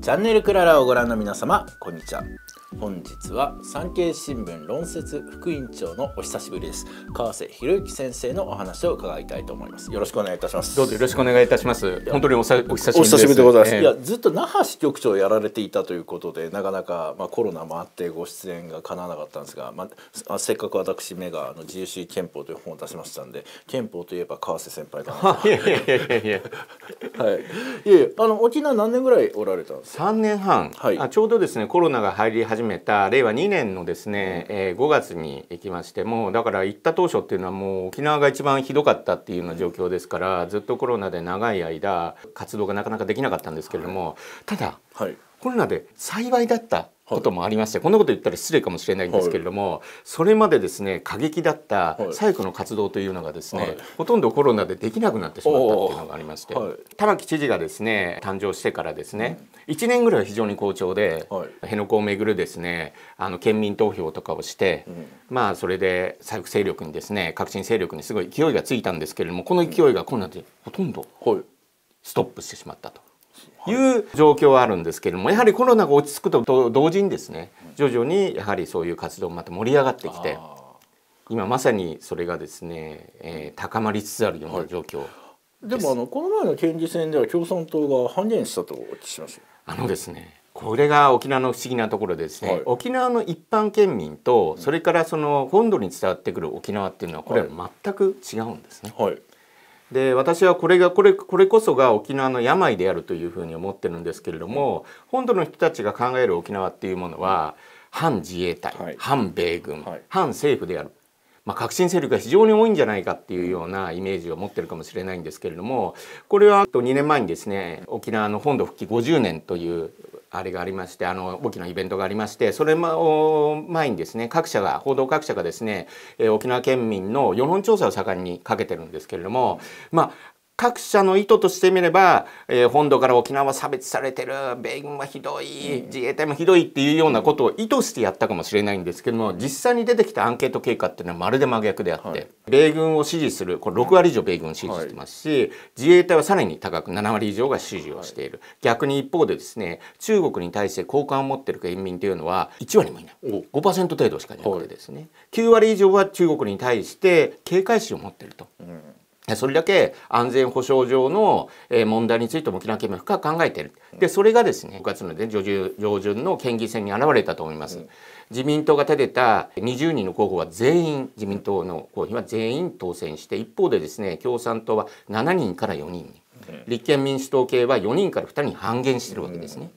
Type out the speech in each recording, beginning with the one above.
チャンネルクララをご覧の皆様こんにちは本日は産経新聞論説副委員長のお久しぶりです川瀬博之先生のお話を伺いたいと思いますよろしくお願いいたしますどうぞよろしくお願いいたします本当におさお久しぶりですお久しぶりでございます、えー、いやずっと那覇支局長をやられていたということでなかなかまあコロナもあってご出演が叶わなかったんですがまあせっかく私目があの自由主義憲法という本を出しましたんで憲法といえば川瀬先輩かな いやいやいやいやはいいやあの沖縄何年ぐらいおられたんですか3年半、はい、あちょうどですねコロナが入り始始めた令和2年のですね、えー、5月に行きましてもだから行った当初っていうのはもう沖縄が一番ひどかったっていうような状況ですから、ずっとコロナで長い間活動がなかなかできなかったんですけれども、はい、ただ、はい、コロナで幸いだったこともありまして、はい、こんなこと言ったら失礼かもしれないんですけれども、はい、それまでですね過激だった左翼の活動というのがですね、はい、ほとんどコロナでできなくなってしまったっていうのがありまして、玉城知事がですね誕生してからですね1年ぐらい非常に好調で、辺野古をめぐるですねあの県民投票とかをして、うん、まあそれで左翼勢力にですね革新勢力にすごい勢いがついたんですけれどもこの勢いがコロナでほとんどストップしてしまったと。いう状況はあるんですけれどもやはりコロナが落ち着くと同時にですね徐々にやはりそういう活動もまた盛り上がってきて今まさにそれがですね、えー、高まりつつあるような状況で、はい、でもあのこの前の県議選では共産党が反減したとお聞きしまあのですねこれが沖縄の不思議なところですね、はい、沖縄の一般県民とそれからその本土に伝わってくる沖縄っていうのはこれは全く違うんですね。はいで私はこれがこれこれこそが沖縄の病であるというふうに思ってるんですけれども本土の人たちが考える沖縄っていうものは反自衛隊、はい、反米軍、はい、反政府である。まあ、革新勢力が非常に多いんじゃないかっていうようなイメージを持ってるかもしれないんですけれどもこれはと2年前にですね沖縄の本土復帰50年というあれがありましてあの大きなイベントがありましてそれを前にですね各社が報道各社がですね、え沖縄県民の世論調査を盛んにかけてるんですけれどもまあ各社の意図としてみれば、えー、本土から沖縄は差別されてる米軍はひどい自衛隊もひどいっていうようなことを意図してやったかもしれないんですけども実際に出てきたアンケート結果っていうのはまるで真逆であって、はい、米軍を支持するこれ6割以上米軍を支持してますし、はい、自衛隊はさらに高く7割以上が支持をしている、はい、逆に一方でですね中国に対して好感を持ってる県民というのは1割もいない5%程度しかいなくてですね、9割以上は中国に対して警戒心を持ってると。うんそれだけ安全保障上の問題についても沖縄県民は深く考えている。で、それがですね、5月の、ね、上旬の県議選に現れたと思います。自民党が立てた20人の候補は全員、自民党の候補は全員当選して、一方でですね、共産党は7人から4人に、立憲民主党系は4人から2人に半減しているわけですね。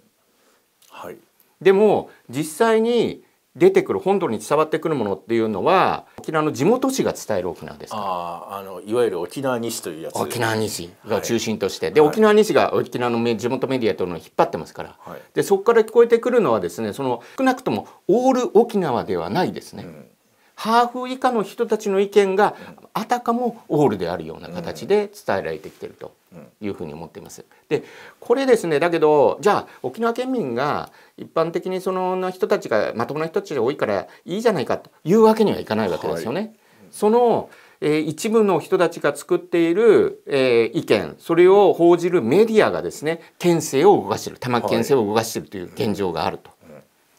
はい。でも、実際に出てくる本土に伝わってくるものっていうのは沖縄の地元紙が伝える沖縄ですああのいわゆる沖縄西というやつ沖縄西が中心として、はい、で沖縄西が沖縄の地元メディアというのを引っ張ってますから、はい、でそこから聞こえてくるのはですねその少なくともオール沖縄ではないですね、うん、ハーフ以下の人たちの意見があたかもオールであるような形で伝えられてきてると。いうふうに思っています。でこれですねだけどじゃあ沖縄県民が一般的にその人たちがまともな人たちが多いからいいじゃないかというわけにはいかないわけですよね。はい、そのえ一部の人たちが作っている、え意見それを報じるメディアがですね県政を動かしている多摩県政を動かしているという現状があると。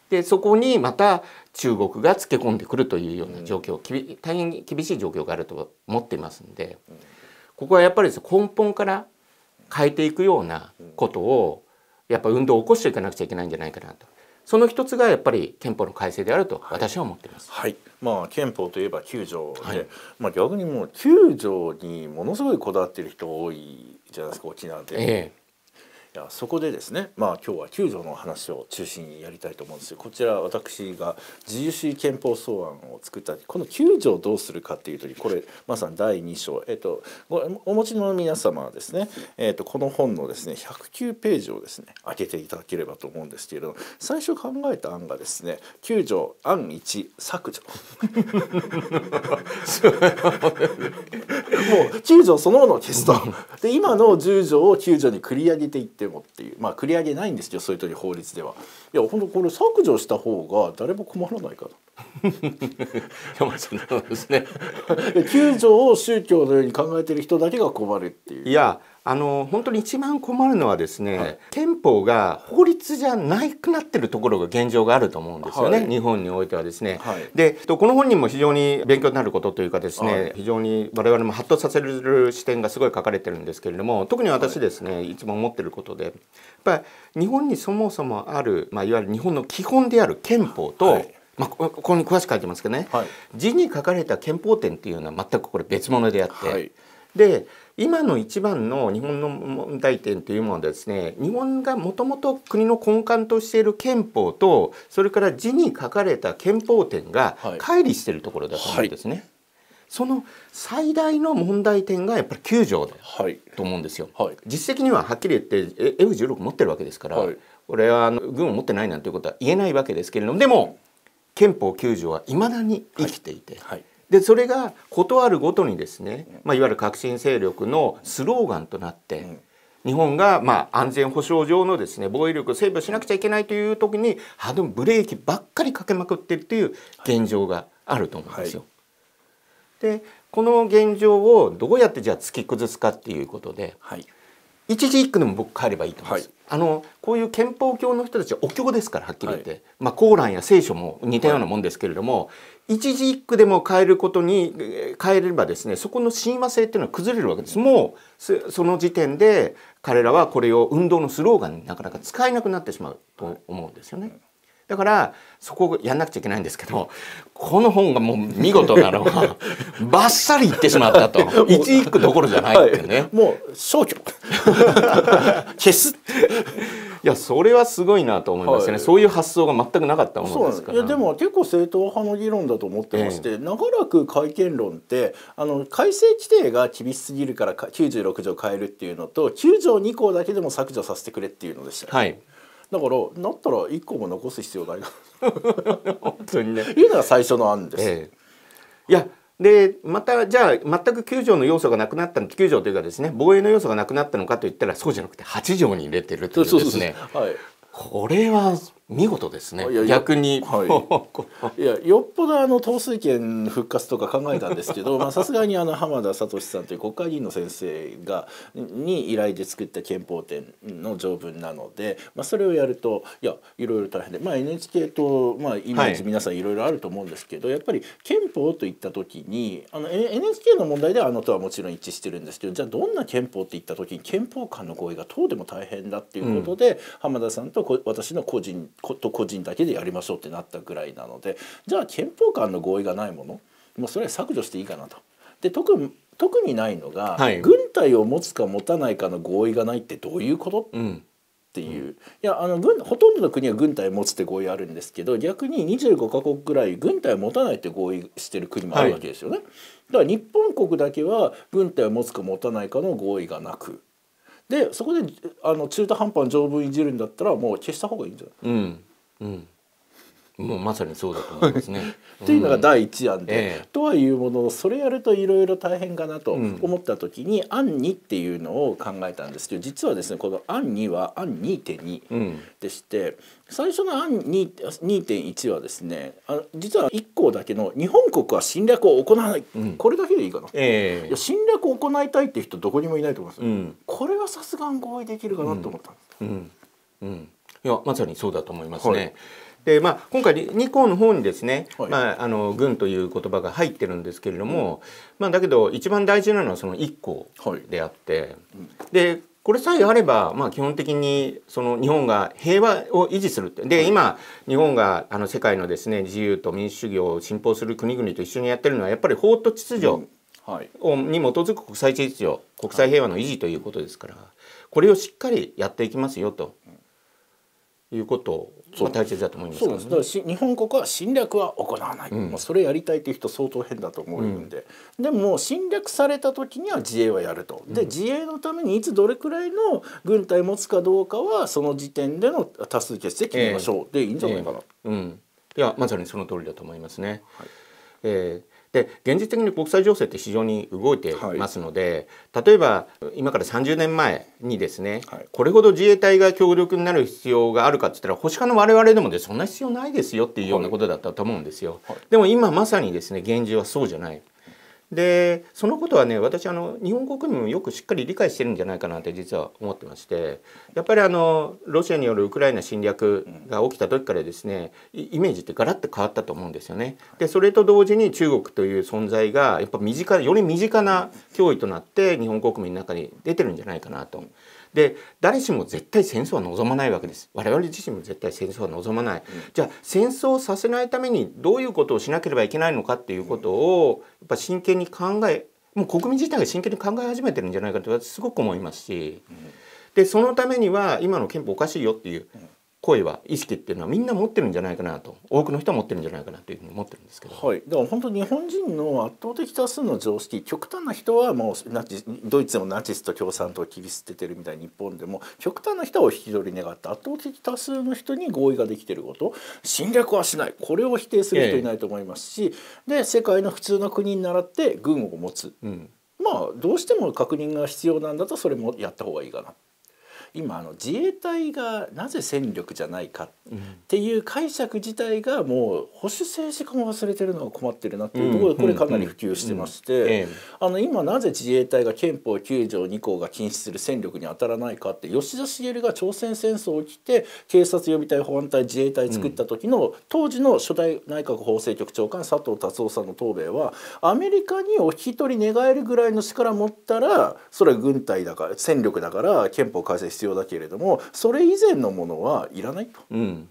でそこにまた中国がつけ込んでくるというような状況、大変厳しい状況があると思っていますんで。ここはやっぱり根本から変えていくようなことをやっぱ運動を起こしていかなくちゃいけないんじゃないかなと。その一つがやっぱり憲法の改正であると私は思っています。はい、まあ憲法といえば9条で、はい、まあ逆にもう9条にものすごいこだわっている人が多いじゃないですか沖縄で。ええいやそこでですね、まあ、今日は9条の話を中心にやりたいと思うんですよこちら私が自由主義憲法草案を作ったこの9条をどうするかっていう時これまさに第2章、えと、お持ちの皆様はですね、えと、この本のですね109ページをですね開けていただければと思うんですけれども最初考えた案がですね救助案1削除 もう9条そのものを消すとで今の10条を救助に繰り上げていってしてもっていうまあ繰り上げないんですよそういう時法律ではいや本当これ削除した方が誰も困らないか な。山ちゃんですね。救 助を宗教のように考えてる人だけが困るっていう。いやあの本当に一番困るのはですね、はい、憲法が法律じゃなくなってるところが現状があると思うんですよね、はい、日本においてはですね。はい、でこの本人も非常に勉強になることというかですね、非常に我々もハッとさせる視点がすごい書かれてるんですけれども特に私ですね、い、つも思ってることでやっぱり日本にそもそもある、まあ、いわゆる日本の基本である憲法と、まあ、ここに詳しく書いてますけどね、字に書かれた憲法典っていうのは全くこれ別物であって。で今の一番の日本の問題点というものはですね日本がもともと国の根幹としている憲法とそれから字に書かれた憲法典が乖離しているところだと思うんですね。はいはい、その最大の問題点がやっぱり9条だと思うんですよ、はい、実績にははっきり言って F16 持ってるわけですから、はい、俺はあの軍を持ってないなんていうことは言えないわけですけれどもでも憲法9条はいまだに生きていて、はいでそれが事あるごとにですね、まあ、いわゆる革新勢力のスローガンとなって、日本がまあ安全保障上のですね防衛力を整備しなくちゃいけないという時に歯のブレーキばっかりかけまくってるという現状があると思うんですよ。はい、でこの現状をどうやってじゃあ突き崩すかっていうことで、はい、一字一句でも僕えればいいと思います、はい、あのこういう憲法教の人たちはお経ですからはっきり言って、はい、まあ、コーランや聖書も似たようなもんですけれども、はい、一字一句でも変えることに変えればですねそこの親和性っていうのは崩れるわけです、もうその時点で彼らはこれを運動のスローガンになかなか使えなくなってしまうと思うんですよね。だからそこをやんなくちゃいけないんですけどこの本がもう見事なのは バッサリいってしまったと一一句どころじゃないってね、はい、もう消去 消すいやそれはすごいなと思いますね、はい、そういう発想が全くなかったものですからいやでも結構正統派の議論だと思ってまして、ええ、長らく改憲論ってあの改正規定が厳しすぎるから96条変えるっていうのと9条2項だけでも削除させてくれっていうのでした、はいだからなったら1個も残す必要ないな 本当にねいうのが最初の案です、ええ、いやでまたじゃあ全く9条の要素がなくなったの9条というかですね防衛の要素がなくなったのかといったらそうじゃなくて8条に入れてるというですねこれは見事ですね逆に、はい、いやよっぽどあの統帥権復活とか考えたんですけど さすがにあの浜田聡さんという国会議員の先生がに依頼で作った憲法典の条文なので、まあ、それをやるといやいろいろ大変で、まあ、NHK と、まあ、イメージ皆さんいろいろあると思うんですけど、はい、やっぱり憲法といった時にあの NHK の問題ではあのとはもちろん一致してるんですけどじゃあどんな憲法っていった時に憲法間の合意が党でも大変だっていうことで、うん、浜田さんと私の個人こと個人だけでやりましょうってなったぐらいなのでじゃあ憲法間の合意がないものもうそれは削除していいかなと。で特特にないのが、はい、軍隊を持つか持たないかの合意がないってどういうこと、うんっていう、いやあの軍ほとんどの国は軍隊を持つって合意あるんですけど逆に25カ国ぐらい軍隊を持たないって合意してる国もあるわけですよね、はい、だから日本国だけは軍隊を持つか持たないかの合意がなくでそこであの中途半端な条文いじるんだったらもう消した方がいいんじゃない、うんうんもうまさにそうだと思いますね。というのが第一案で、うん、とはいうもののそれやるといろいろ大変かなと思った時に「案、2」っていうのを考えたんですけど実はですねこの「案2」は「案2.2」でして、うん、最初の「案2.1」はですねあ実は1項だけの「日本国は侵略を行わない」これだけでいいかな、えー、いや侵略を行いたいって人どこにもいないと思います、ね、これはさすがに合意できるかなと思ったんです。うんいやまさにそうだと思いますね。はいでまあ、今回2項の方にですね、はい、まあ、あの軍という言葉が入ってるんですけれども、まあ、だけど一番大事なのはその1項であって、はい、でこれさえあれば、まあ、基本的にその日本が平和を維持するってで今日本があの世界のですね自由と民主主義を信奉する国々と一緒にやってるのはやっぱり法と秩序、うんはい、に基づく国際秩序国際平和の維持ということですから、これをしっかりやっていきますよということ大切だと思います、ね、そうです日本国は侵略は行わない、うん、もうそれやりたいという人相当変だと思うんで、うん、でも侵略された時には自衛はやると、うん、で自衛のためにいつどれくらいの軍隊持つかどうかはその時点での多数決で決めましょう、えー、でいいんじゃないかな、えー、うん、いやまさにその通りだと思いますね。はい、えーで現実的に国際情勢って非常に動いていますので、はい、例えば今から30年前にですね、はい、これほど自衛隊が強力になる必要があるかって言ったら保守派の我々でもでそんな必要ないですよっていうようなことだったと思うんですよ。はい、でも今まさにですね現状はそうじゃない。でそのことはね私あの日本国民もよくしっかり理解してるんじゃないかなって実は思ってましてやっぱりあのロシアによるウクライナ侵略が起きた時からですねイメージってガラッと変わったと思うんですよね。でそれと同時に中国という存在がやっぱ身近より身近な脅威となって日本国民の中に出てるんじゃないかなと。で誰しも絶対戦争は望まないわけです我々自身も絶対戦争は望まない、じゃあ戦争をさせないためにどういうことをしなければいけないのかっていうことをやっぱ真剣に考えもう国民自体が真剣に考え始めてるんじゃないかと私すごく思いますし、でそのためには今の憲法おかしいよっていう声は意識っていうのはみんな持ってるんじゃないかなと多くの人は持ってるんじゃないかなというふうに思ってるんですけど、はい、だから本当日本人の圧倒的多数の常識極端な人はもうナチドイツもナチスと共産党を切り捨ててるみたいに日本でも極端な人を引き取り願って圧倒的多数の人に合意ができてること侵略はしないこれを否定する人いないと思いますし、ええ、で世界の普通の国に倣って軍を持つ、うん、まあどうしても確認が必要なんだとそれもやった方がいいかな今あの自衛隊がなぜ戦力じゃないかっていう解釈自体がもう保守政治家も忘れてるのが困ってるなっていうところでこれかなり普及してましてあの今なぜ自衛隊が憲法9条2項が禁止する戦力に当たらないかって吉田茂が朝鮮戦争を起きて警察予備隊保安隊自衛隊作った時の当時の初代内閣法制局長官佐藤達夫さんの答弁はアメリカにお引き取り願えるぐらいの力持ったらそれは軍隊だから戦力だから憲法改正して必要だけれどもそれ以前のものはいらないと。うん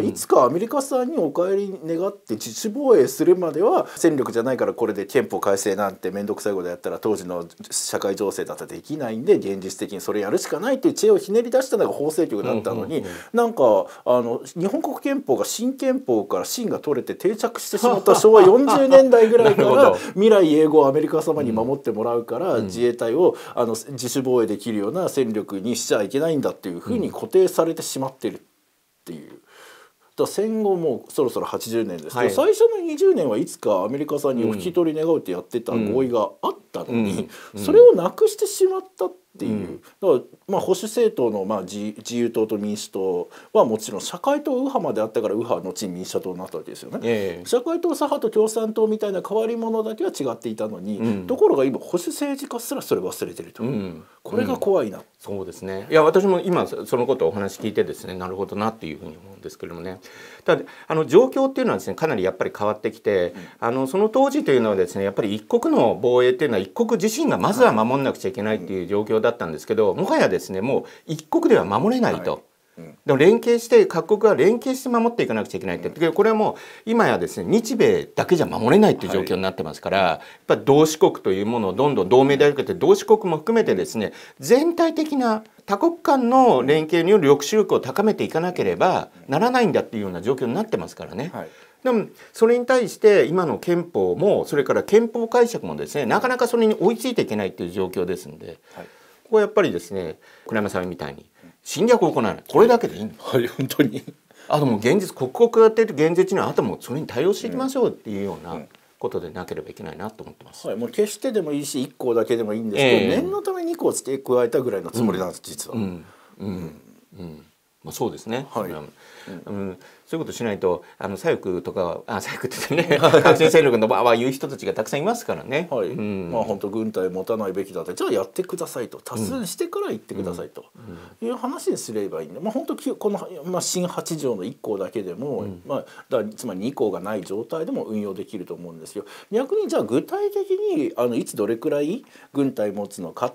だいつかアメリカさんにお帰り願って自主防衛するまでは戦力じゃないからこれで憲法改正なんて面倒くさいことやったら当時の社会情勢だとできないんで現実的にそれやるしかないっていう知恵をひねり出したのが法制局だったのになんかあの日本国憲法が新憲法から芯が取れて定着してしまった昭和40年代ぐらいから未来永劫をアメリカ様に守ってもらうから自衛隊をあの自主防衛できるような戦力にしちゃいけないんだっていうふうに固定されてしまってるっていう。だ戦後もそろそろ80年ですけど、はい、最初の20年はいつかアメリカさんにお引き取り願うってやってた合意があったのに、それをなくしてしまったっていう。だからまあ、保守政党の、まあ、自由党と民主党はもちろん社会党右派まであったから右派のちに民主党になったわけですよね、えー、社会党左派と共産党みたいな変わり者だけは違っていたのに、うん、ところが今保守政治家すらそれ忘れてると、うん、これが怖いな、うん、そうですねいや私も今そのことをお話聞いてですねなるほどなっていうふうに思うんですけれどもねただあの状況っていうのはですねかなりやっぱり変わってきて、あのその当時というのはですねやっぱり一国の防衛っていうのは一国自身がまずは守んなくちゃいけないっていう状況だったんですけどもはやですねもう一国では守れないと。はいでも連携して各国が連携して守っていかなくちゃいけないって、うん、これはもう今やですね日米だけじゃ守れないという状況になってますから、はい、やっぱ同志国というものをどんどん同盟であるけて同志国も含めてですね全体的な多国間の連携による抑止力を高めていかなければならないんだっていうような状況になってますからね。はいでもそれに対して今の憲法もそれから憲法解釈もですねなかなかそれに追いついていけないという状況ですので、はいこはやっぱりですね倉山さんみたいに侵略を行わないこれだけでいいんはい、本当にあともう現実国国やってる現実のあともそれに対応していきましょうっていうような、ことでなければいけないなと思ってます、はい、もう決してでもいいし1個だけでもいいんですけど、えー、念のために2個付け加えたぐらいのつもりなんです、うん、実は。うんうん、うん、まあ、そうですね、はいうん、うんそういうことしないとあの左翼とかあ左翼ってね革新勢力の場合いう人たちがたくさんいますからね。はい、うん、まあ本当軍隊持たないべきだってじゃあやってくださいと多数してから言ってくださいと、いう話にすればいいんで、まあ本当この、まあ、新八条の一項だけでも、うん、まあ、だつまり二項がない状態でも運用できると思うんですよ。逆にじゃあ具体的にあのいつどれくらい軍隊持つのかっ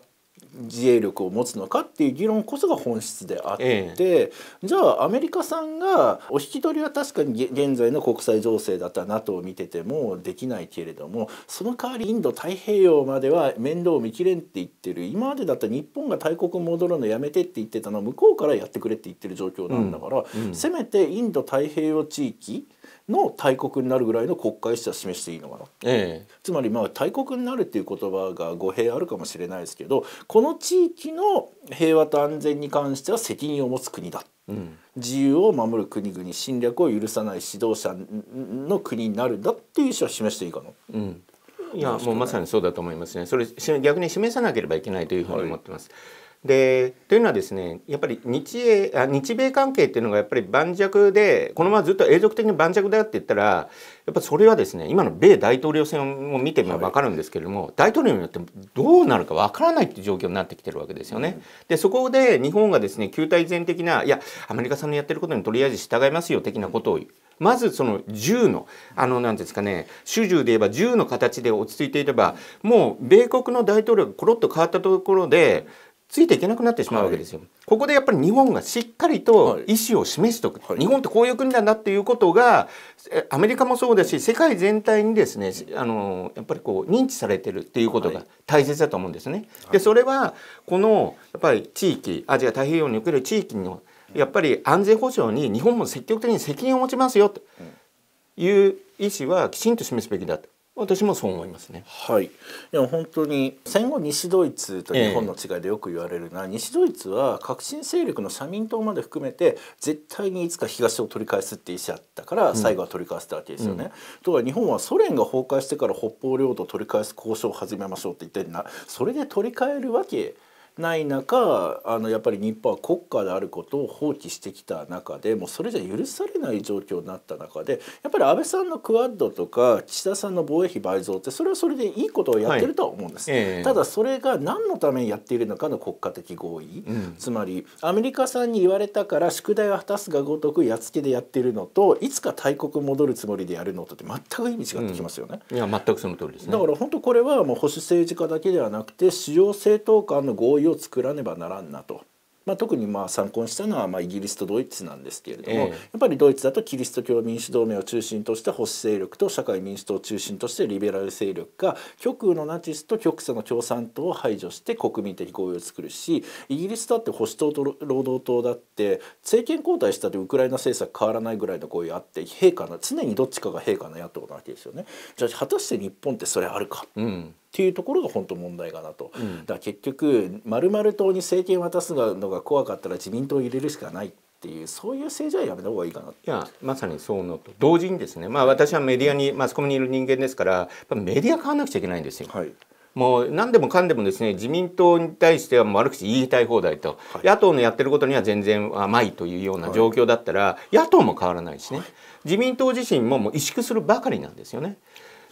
自衛力を持つのかっていう議論こそが本質であって、ええ、じゃあアメリカさんがお引き取りは確かに現在の国際情勢だったら NATO を見ててもできないけれどもその代わりインド太平洋までは面倒を見きれんって言ってる今までだったら日本が大国戻るのやめてって言ってたの向こうからやってくれって言ってる状況なんだから、うんうん、せめてインド太平洋地域の大国になるぐらいの国会意識は示していいのかな、ええ、つまりまあ大国になるっていう言葉が語弊あるかもしれないですけどこの地域の平和と安全に関しては責任を持つ国だ、うん、自由を守る国々侵略を許さない指導者の国になるんだっていう意思は示していいかな。うんいやもうまさにそうだと思いますね。それ逆に示さなければいけないというふうに思ってます。はいでというのはですねやっぱり日英あ日米関係っていうのがやっぱり盤石でこのままずっと永続的に盤石だよって言ったらやっぱそれはですね今の米大統領選を見ても分かるんですけれども、はい、大統領によってどうなるか分からないっていう状況になってきてるわけですよね。でそこで日本がですね旧体前的ないやアメリカさんのやってることにとりあえず従いますよ的なことをまずその銃のあのなんですかね主従で言えば銃の形で落ち着いていればもう米国の大統領がころっと変わったところで。ついていけなくなってしまうわけですよ、はい、ここでやっぱり日本がしっかりと意思を示しておく、はい、日本ってこういう国なんだっていうことがアメリカもそうだし世界全体にですねあのやっぱりこう認知されてるっていうことが大切だと思うんですね。でそれはこのやっぱり地域アジア太平洋における地域のやっぱり安全保障に日本も積極的に責任を持ちますよという意思はきちんと示すべきだと。私もそう思いますね。はい。でも本当に戦後西ドイツと日本の違いでよく言われるな、えー、西ドイツは革新勢力の社民党まで含めて絶対にいつか東を取り返すって意思あったから最後は取り返したわけですよね。うん、とは日本はソ連が崩壊してから北方領土を取り返す交渉を始めましょうって言ってるなそれで取り返るわけない中あのやっぱり日本は国家であることを放棄してきた中でもうそれじゃ許されない状況になった中でやっぱり安倍さんのクアッドとか岸田さんの防衛費倍増ってそれはそれでいいことをやってるとは思うんです、はいえー、ただそれが何のためにやっているのかの国家的合意、うん、つまりアメリカさんに言われたから宿題を果たすがごとくやっつけでやってるのといつか大国戻るつもりでやるのとって全く意味違ってきますよね、うん、いや全くその通りです、ね、だから本当これはもう保守政治家だけではなくて主要政党間の合意を作らねばならんなと。まあ、特にまあ参考にしたのはまあイギリスとドイツなんですけれども、えー、やっぱりドイツだとキリスト教民主同盟を中心とした保守勢力と社会民主党を中心としてリベラル勢力が極右のナチスと極左の共産党を排除して国民的合意を作るしイギリスだって保守党と労働党だって政権交代したってウクライナ政策変わらないぐらいの合意あって陛下の常にどっちかが陛下の野党なわけですよね。じゃあ果たして日本ってそれあるか、うんっていうところが本当問題かなと、うん、だから結局丸々党に政権渡すのが怖かったら自民党を入れるしかないっていうそういう政治はやめた方がいいかないやまさにそうのと同時にですねまあ私はメディアにマスコミにいる人間ですからメディア買わなくちゃいけないんですよ。はいもう何でもかんでもですね自民党に対しては悪口言いたい放題と、はい、野党のやってることには全然甘いというような状況だったら、はい、野党も変わらないしね、はい、自民党自身ももう萎縮するばかりなんですよね。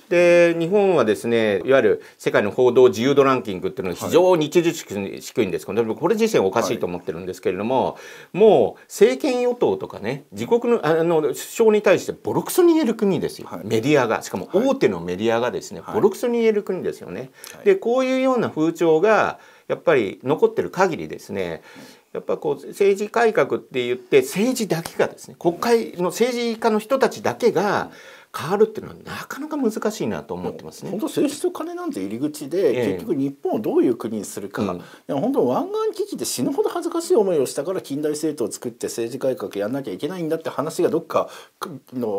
で日本はですねいわゆる世界の報道自由度ランキングっていうのは非常に著しく低いんですけど、はい、これ自身おかしいと思ってるんですけれども、はい、もう政権与党とかね自国のあの首相に対してボロクソに言える国ですよ、はい、メディアがしかも大手のメディアがですね、ボロクソに言える国ですよね。でこういうような風潮がやっぱり残ってる限りですねやっぱこう政治改革って言って政治だけがですね国会の政治家の人たちだけが、うん変わるっていうのはなかなか難しいなと思ってますね。本当政治と金なんて入り口で、えー、結局日本をどういう国にするか、うん、いや本当湾岸危機で死ぬほど恥ずかしい思いをしたから近代政党を作って政治改革やんなきゃいけないんだって話がどっかの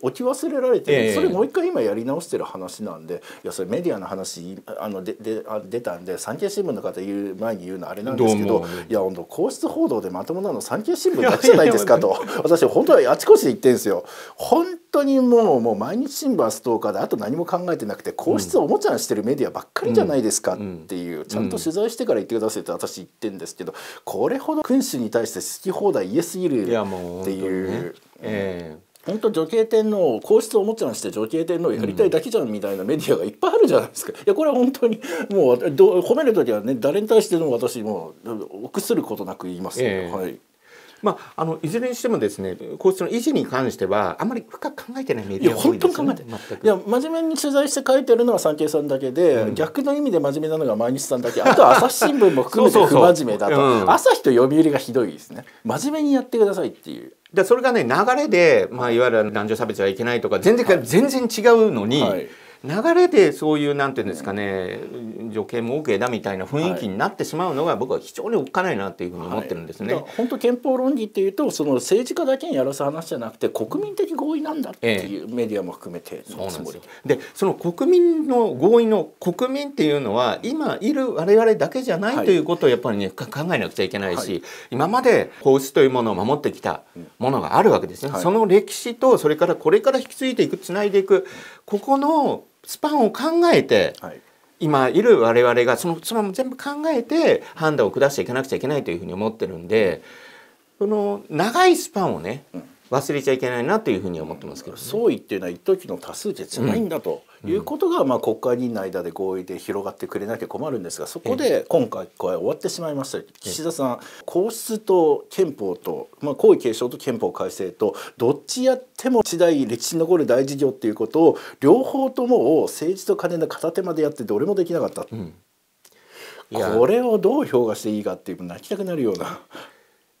置き忘れられて、えー、それもう一回今やり直してる話なんでいやそれメディアの話あのでであ出たんで産経新聞の方言う前に言うのあれなんですけどいや本当皇室報道でまともなの産経新聞だけじゃないですかと私本当はあちこちで言ってるんですよ。本当にもうも毎日新聞はストーカーであと何も考えてなくて皇室をおもちゃにしてるメディアばっかりじゃないですかっていう、ちゃんと取材してから言ってくださいって私言ってんですけどこれほど君主に対して好き放題言えすぎるっていう。え本当女系天皇皇室をおもちゃにして女系天皇やりたいだけじゃんみたいなメディアがいっぱいあるじゃないですか、いやこれは本当にもうど褒める時はね誰に対しても私も臆することなく言いますけど、ね、えー、はい。まあ、あのいずれにしてもですね皇室の維持に関してはあまり深く考えてないメディアが多いですよね。いや真面目に取材して書いてるのは産経さんだけで、うん、逆の意味で真面目なのが毎日さんだけあとは朝日新聞も含めて不真面目だと朝日と読売がひどいですね真面目にやってくださいっていう。でそれがね流れで、まあ、いわゆる男女差別はいけないとか全然,、全然違うのに。はい流れでそういうなんていうんですかね、うん、女系も OK だみたいな雰囲気になってしまうのが僕は非常におっかないなというふうに思ってるんですね。はい、本当憲法論議っていうとその政治家だけにやらす話じゃなくて国民的合意なんだっていうメディアも含めて、ええ、そうなんですよでその国民の合意の国民っていうのは今いる我々だけじゃない、はい、ということをやっぱりね考えなくちゃいけないし、はい、今まで皇室というものを守ってきたものがあるわけですね。その歴史とそれからこれから引き継いでいくつないでいくここのスパンを考えて、はい今いる我々がその妻も全部考えて判断を下していかなくちゃいけないというふうに思ってるんでその長いスパンをね忘れちゃいけないなというふうに思ってますけど、ね、う言っていうのは一時の多数決じゃないんだと。うんいうことが、まあ、国会議員の間で合意で広がってくれなきゃ困るんですがそこで今回これ終わってしまいました岸田さん皇室と憲法と、まあ、皇位継承と憲法改正とどっちやっても次第歴史に残る大事業っていうことを両方ともを政治と金の片手までやってどれもできなかった、うん、これをどう評価していいかっていう泣きたくなるような。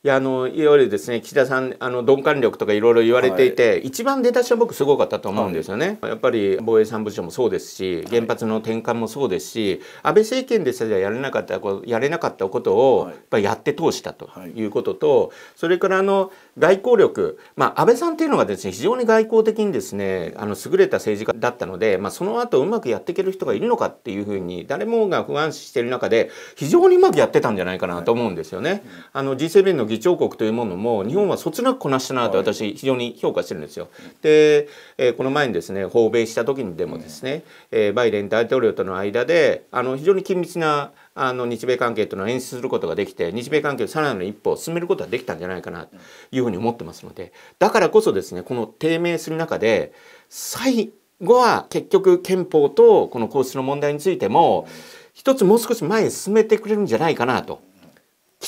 いやあのいわゆるですね岸田さんあの鈍感力とかいろいろ言われていて、はい、一番出だしは僕すごかったと思うんですよね、はい、やっぱり防衛産部長もそうですし原発の転換もそうですし、安倍政権でさえやれなかったやれなかったことをやっぱやって通したということと、はい、それからあの外交力、まあ、安倍さんっていうのがですね非常に外交的にですねあの優れた政治家だったので、まあ、その後うまくやっていける人がいるのかっていうふうに誰もが不安視している中で非常にうまくやってたんじゃないかなと思うんですよね。あの G7 の議長国というものも日本はそつなくこなしたなと私非常に評価してるんですよ。で、えー、この前にですね訪米した時にでもですね、えー、バイデン大統領との間であの非常に緊密なあの日米関係というのを演出することができて日米関係をさらなる一歩を進めることができたんじゃないかなというふうに思ってますのでだからこそですねこの低迷する中で最後は結局憲法とこの皇室の問題についても一つもう少し前へ進めてくれるんじゃないかなと。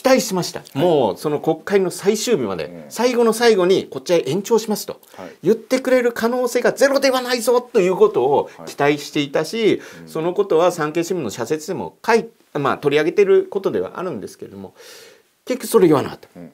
期待しました、はい、もうその国会の最終日まで、最後の最後にこっちは延長しますと、言ってくれる可能性がゼロではないぞということを期待していたし、そのことは産経新聞の社説でも書い、まあ、取り上げていることではあるんですけれども結局それ言わなかった。も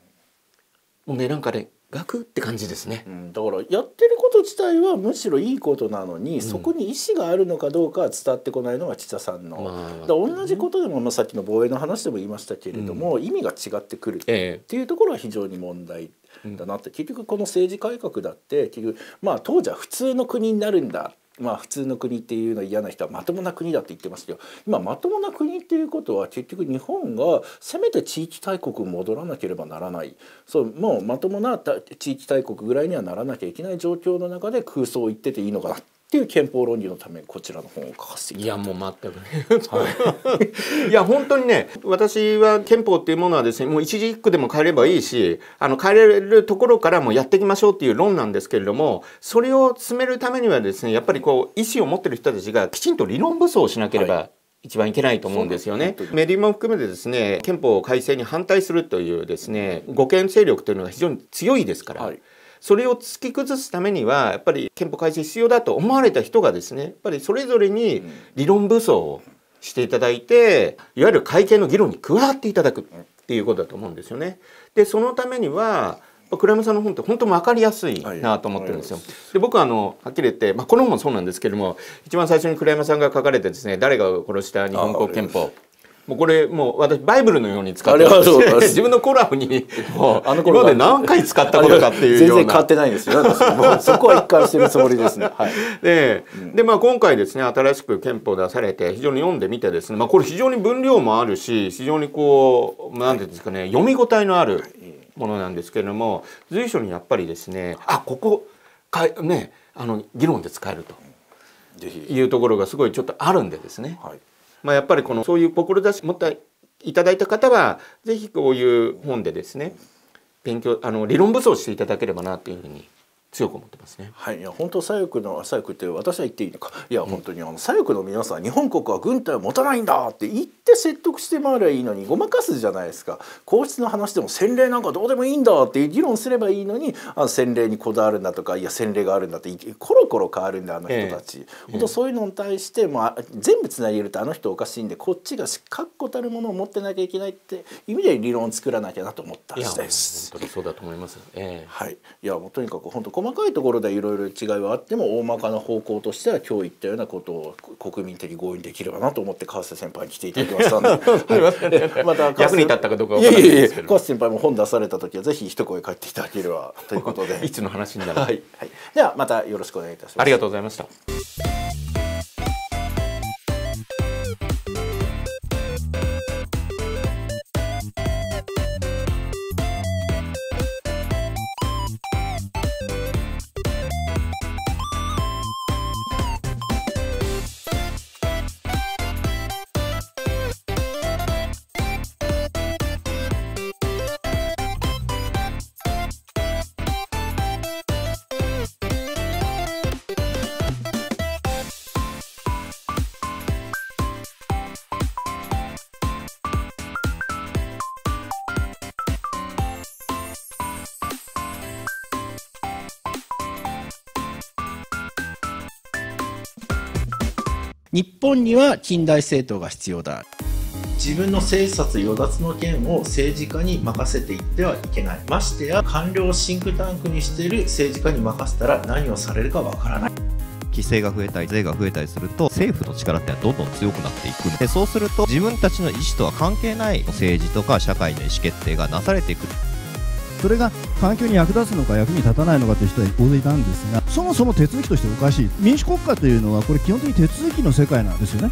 うねなんかねガクって感じですね、うん、だからやってること自体はむしろいいことなのに、うん、そこに意思があるのかどうか伝わってこないのが千田さんの、まあ、だ同じことでも、まあ、さっきの防衛の話でも言いましたけれども、うん、意味が違ってくるっていうところは非常に問題だなって、ええ、結局この政治改革だって結局、まあ、当時は普通の国になるんだまあ普通の国っていうの嫌な人はまともな国だって言ってますけど今まともな国っていうことは結局日本がせめて地域大国戻らなければならないそうもうまともな地域大国ぐらいにはならなきゃいけない状況の中で空想を言ってていいのかなってていう憲法論議のためこちらの本を書かせていやもう全く、はい、いや本当にね私は憲法っていうものはですねもう一字一句でも変えればいいしあの変えれるところからもやっていきましょうっていう論なんですけれどもそれを進めるためにはですねやっぱりこう意思を持ってる人たちがきちんと理論武装をしなければ、はい一番いけないと思うんですよね。メディアも含めてですね、憲法改正に反対するというですね、護憲勢力というのが非常に強いですから、はい、それを突き崩すためにはやっぱり憲法改正必要だと思われた人がですねやっぱりそれぞれに理論武装をしていただいていわゆる会見の議論に加わっていただくっていうことだと思うんですよね。でそのためには倉山さんの本って本当分かりやすいなと思ってるんですよ。で僕はあのはっきり言って、まあ、この本もそうなんですけども一番最初に倉山さんが書かれてですね「誰が殺した日本国憲法」もうこれもう私バイブルのように使ってます自分のコラムにもうあの今まで何回使ったことかっていうような全然変わってないんですよそこは一貫してるつもりですね、はい、でうん、でまあ、今回ですね新しく憲法出されて非常に読んでみてですね、まあ、これ非常に分量もあるし非常にこう何て言うんですかね、はい、読み応えのあるものなんですけれども随所にやっぱりですねあここかねあの議論で使えるというところがすごいちょっとあるんでですね、はいまあ、やっぱりこのそういう志持っていただいた方は是非こういう本でですね勉強あの理論武装していただければなというふうに強く思ってますね。はい、いや本当左翼の左翼って私は言っていいのか。いや、本当にあの左翼の皆さん日本国は軍隊を持たないんだって言って説得して回ればいいのにごまかすじゃないですか。皇室の話でも洗礼なんかどうでもいいんだって議論すればいいのにあの洗礼にこだわるんだとかいや洗礼があるんだってコロコロ変わるんだあの人たち。ええ、本当そういうのに対してまあ全部つなげるとあの人おかしいんでこっちが確固たるものを持ってなきゃいけないって意味で理論を作らなきゃなと思ったです。本当にそうだと思います。ええ、はい。いやもうとにかく本当細かいところでいろいろ違いはあっても大まかな方向としては今日言ったようなことを国民的合意できればなと思って川瀬先輩に来ていただきましたんで、はい、また役に立ったかどうか分からないですけど川瀬先輩も本出された時はぜひ一声返っていただければということで いつの話になる、はいはい、ではまたよろしくお願いいたしますありがとうございました日本には近代政党が必要だ自分の政策与奪の件を政治家に任せていってはいけないましてや官僚シンクタンクにしている政治家に任せたら何をされるかわからない規制が増えたり税が増えたりすると政府の力ってはどんどん強くなっていくでそうすると自分たちの意思とは関係ない政治とか社会の意思決定がなされていくそれが環境に役立つのか役に立たないのかという人は方でいたんですがそもそも手続きとしておかしい民主国家というのはこれ基本的に手続きの世界なんですよね。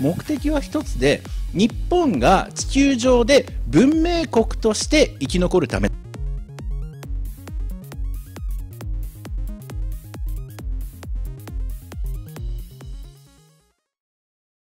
目的は一つで日本が地球上で文明国として生き残るため。